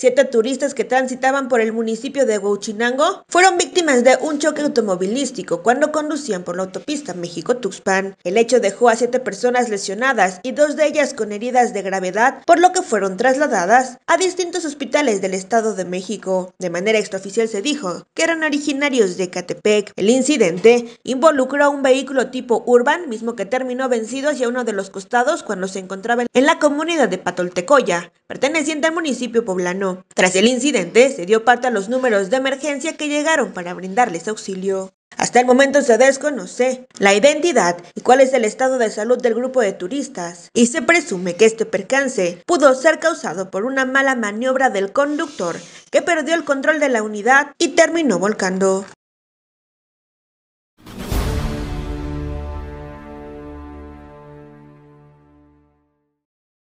Siete turistas que transitaban por el municipio de Huachinango fueron víctimas de un choque automovilístico cuando conducían por la autopista México-Tuxpan. El hecho dejó a siete personas lesionadas y dos de ellas con heridas de gravedad, por lo que fueron trasladadas a distintos hospitales del Estado de México. De manera extraoficial se dijo que eran originarios de Catepec. El incidente involucró a un vehículo tipo urban, mismo que terminó vencido hacia uno de los costados cuando se encontraba en la comunidad de Patoltecoya, perteneciente al municipio poblano. Tras el incidente, se dio parte a los números de emergencia que llegaron para brindarles auxilio. Hasta el momento se desconoce la identidad y cuál es el estado de salud del grupo de turistas, y se presume que este percance pudo ser causado por una mala maniobra del conductor que perdió el control de la unidad y terminó volcando.